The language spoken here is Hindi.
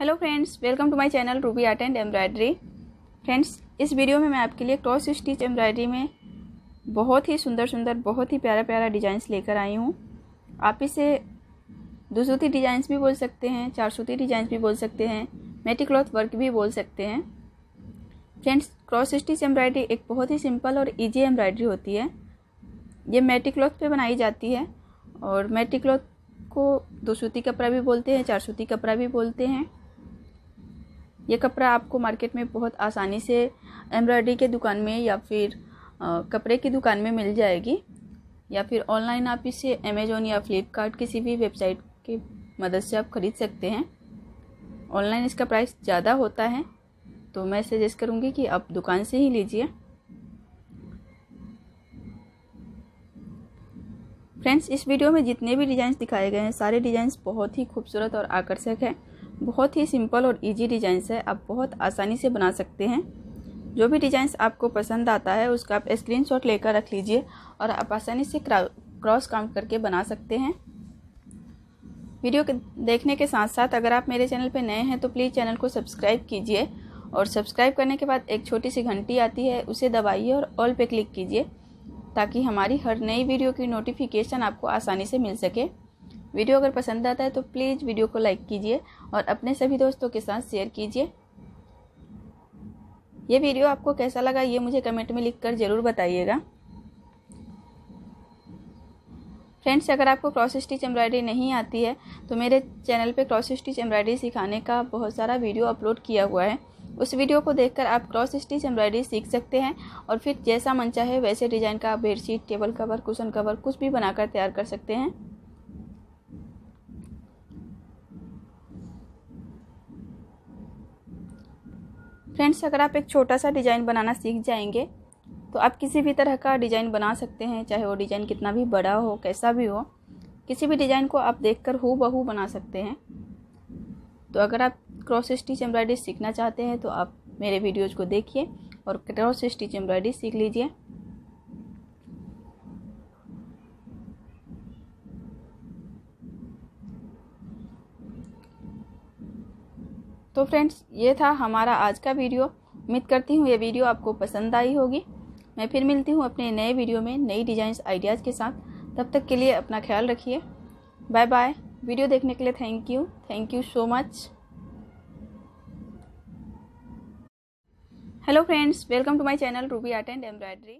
hello friends welcome to my channel Ruby art and embroidery friends इस वीडियो में मैं आपके लिए क्रॉस स्टिच एम्ब्रॉयडरी में बहुत ही सुंदर सुंदर बहुत ही प्यारा प्यारा डिजाइंस लेकर आई हूँ आप इसे सूती डिजाइंस भी बोल सकते हैं चार सूती डिजाइंस भी बोल सकते हैं मेटी क्लॉथ वर्क भी बोल सकते हैं फ्रेंड्स क्रॉस स्टिच एम्ब्रॉयडरी एक बहुत ही सिंपल और ईजी एम्ब्रॉयडरी होती है ये मेटी क्लॉथ पर बनाई जाती है और मेटी क्लॉथ को दो सूती कपड़ा भी बोलते हैं चार सूती कपड़ा भी बोलते हैं ये कपड़ा आपको मार्केट में बहुत आसानी से एम्ब्रॉयडरी के दुकान में या फिर कपड़े की दुकान में मिल जाएगी या फिर ऑनलाइन आप इसे अमेजोन या फ्लिपकार्ट किसी भी वेबसाइट की मदद से आप ख़रीद सकते हैं ऑनलाइन इसका प्राइस ज़्यादा होता है तो मैं सजेस्ट करूँगी कि आप दुकान से ही लीजिए फ्रेंड्स इस वीडियो में जितने भी डिज़ाइंस दिखाए गए हैं सारे डिज़ाइंस बहुत ही खूबसूरत और आकर्षक हैं बहुत ही सिंपल और इजी डिजाइंस है आप बहुत आसानी से बना सकते हैं जो भी डिजाइंस आपको पसंद आता है उसका आप स्क्रीन लेकर रख लीजिए और आप आसानी से क्रॉस काउंट करके बना सकते हैं वीडियो के देखने के साथ साथ अगर आप मेरे चैनल पर नए हैं तो प्लीज़ चैनल को सब्सक्राइब कीजिए और सब्सक्राइब करने के बाद एक छोटी सी घंटी आती है उसे दबाइए और ऑल पे क्लिक कीजिए ताकि हमारी हर नई वीडियो की नोटिफिकेशन आपको आसानी से मिल सके वीडियो अगर पसंद आता है तो प्लीज़ वीडियो को लाइक कीजिए और अपने सभी दोस्तों के साथ शेयर कीजिए ये वीडियो आपको कैसा लगा ये मुझे कमेंट में लिख कर ज़रूर बताइएगा फ्रेंड्स अगर आपको क्रॉस स्टिच एम्ब्रॉयडरी नहीं आती है तो मेरे चैनल पे क्रॉस स्टिच एम्ब्रॉयडरी सिखाने का बहुत सारा वीडियो अपलोड किया हुआ है उस वीडियो को देखकर आप क्रॉस स्टिच एम्ब्रॉयडरी सीख सकते हैं और फिर जैसा मन चाहे वैसे डिज़ाइन का bedsheet table cover cushion cover कुछ भी बनाकर तैयार कर सकते हैं फ्रेंड्स अगर आप एक छोटा सा डिज़ाइन बनाना सीख जाएंगे तो आप किसी भी तरह का डिज़ाइन बना सकते हैं चाहे वो डिज़ाइन कितना भी बड़ा हो कैसा भी हो किसी भी डिज़ाइन को आप देख कर हु बहू बना सकते हैं तो अगर आप क्रॉस स्टिच एम्ब्रॉयडरी सीखना चाहते हैं तो आप मेरे वीडियोज़ को देखिए और क्रॉस स्टिच एम्ब्रॉयडरी सीख लीजिए तो फ्रेंड्स ये था हमारा आज का वीडियो उम्मीद करती हूँ ये वीडियो आपको पसंद आई होगी मैं फिर मिलती हूँ अपने नए वीडियो में नई डिजाइन आइडियाज़ के साथ तब तक के लिए अपना ख्याल रखिए बाय बाय वीडियो देखने के लिए thank you thank you so much hello friends welcome to my channel Ruby art and embroidery